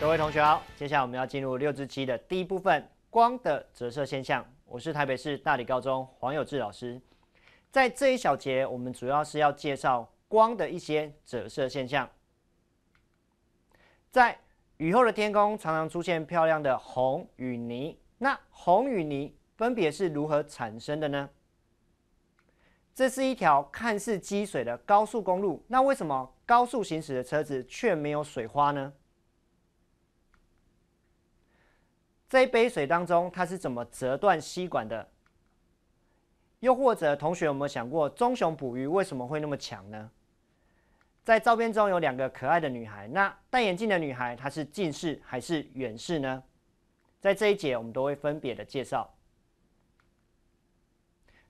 各位同学好，接下来我们要进入六至七的第一部分——光的折射现象。我是台北市大理高中黄友志老师。在这一小节，我们主要是要介绍光的一些折射现象。在雨后的天空，常常出现漂亮的红与霓。那红与霓分别是如何产生的呢？这是一条看似积水的高速公路。那为什么高速行驶的车子却没有水花呢？这一杯水当中，它是怎么折断吸管的？又或者，同学有没有想过，棕熊捕鱼为什么会那么强呢？在照片中有两个可爱的女孩，那戴眼镜的女孩她是近视还是远视呢？在这一节我们都会分别的介绍。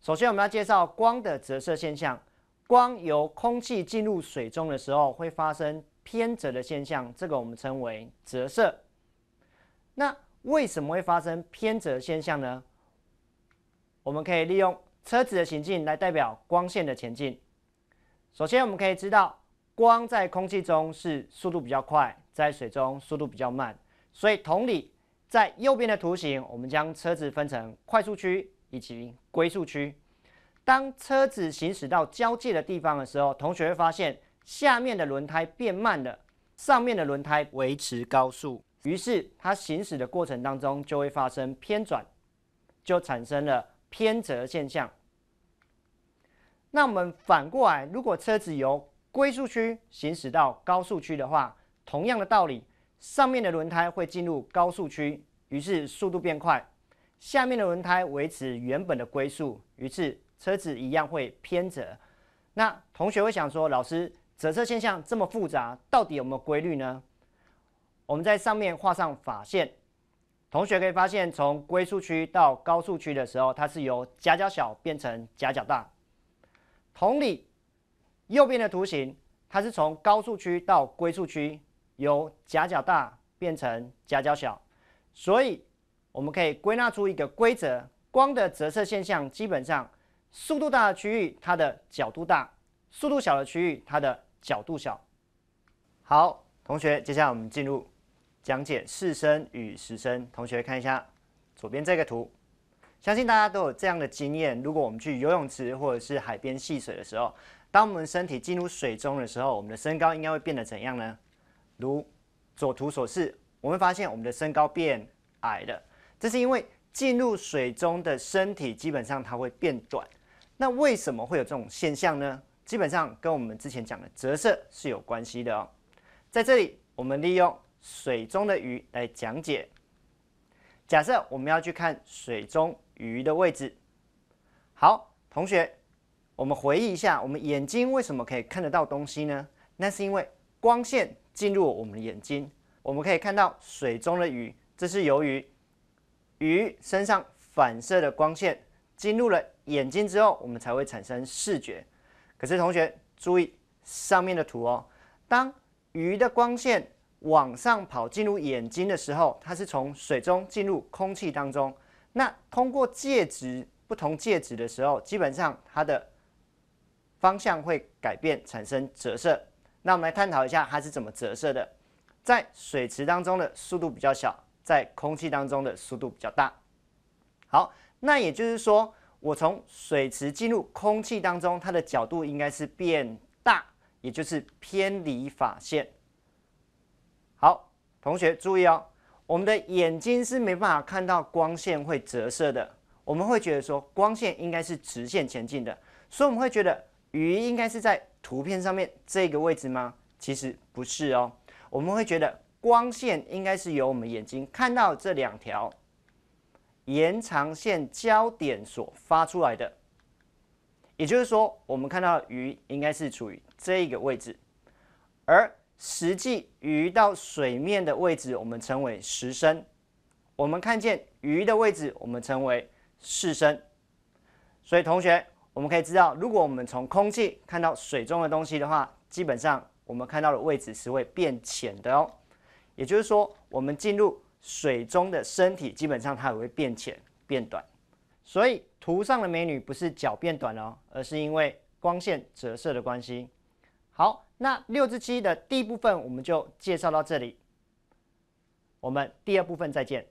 首先，我们要介绍光的折射现象。光由空气进入水中的时候，会发生偏折的现象，这个我们称为折射。那为什么会发生偏折现象呢？我们可以利用车子的行进来代表光线的前进。首先，我们可以知道光在空气中是速度比较快，在水中速度比较慢。所以，同理，在右边的图形，我们将车子分成快速区以及龟速区。当车子行驶到交界的地方的时候，同学会发现下面的轮胎变慢了，上面的轮胎维持高速。于是，它行驶的过程当中就会发生偏转，就产生了偏折现象。那我们反过来，如果车子由归速区行驶到高速区的话，同样的道理，上面的轮胎会进入高速区，于是速度变快；下面的轮胎维持原本的归速，于是车子一样会偏折。那同学会想说，老师，折射现象这么复杂，到底有没有规律呢？我们在上面画上法线，同学可以发现，从归宿区到高速区的时候，它是由夹角小变成夹角大。同理，右边的图形，它是从高速区到归宿区，由夹角大变成夹角小。所以，我们可以归纳出一个规则：光的折射现象，基本上速度大的区域，它的角度大；速度小的区域，它的角度小。好，同学，接下来我们进入。讲解四声与实声。同学看一下左边这个图，相信大家都有这样的经验。如果我们去游泳池或者是海边戏水的时候，当我们身体进入水中的时候，我们的身高应该会变得怎样呢？如左图所示，我们发现我们的身高变矮了。这是因为进入水中的身体基本上它会变短。那为什么会有这种现象呢？基本上跟我们之前讲的折射是有关系的哦。在这里，我们利用水中的鱼来讲解。假设我们要去看水中鱼的位置，好，同学，我们回忆一下，我们眼睛为什么可以看得到东西呢？那是因为光线进入我们的眼睛，我们可以看到水中的鱼，这是由于鱼身上反射的光线进入了眼睛之后，我们才会产生视觉。可是同学注意上面的图哦，当鱼的光线往上跑进入眼睛的时候，它是从水中进入空气当中。那通过介质不同介质的时候，基本上它的方向会改变，产生折射。那我们来探讨一下它是怎么折射的。在水池当中的速度比较小，在空气当中的速度比较大。好，那也就是说，我从水池进入空气当中，它的角度应该是变大，也就是偏离法线。好，同学注意哦，我们的眼睛是没办法看到光线会折射的，我们会觉得说光线应该是直线前进的，所以我们会觉得鱼应该是在图片上面这个位置吗？其实不是哦，我们会觉得光线应该是由我们眼睛看到这两条延长线焦点所发出来的，也就是说，我们看到鱼应该是处于这个位置，而。实际鱼到水面的位置，我们称为实身；我们看见鱼的位置，我们称为视身。所以同学，我们可以知道，如果我们从空气看到水中的东西的话，基本上我们看到的位置是会变浅的哦。也就是说，我们进入水中的身体，基本上它也会变浅、变短。所以图上的美女不是脚变短了，而是因为光线折射的关系。好。那六只七的第一部分我们就介绍到这里，我们第二部分再见。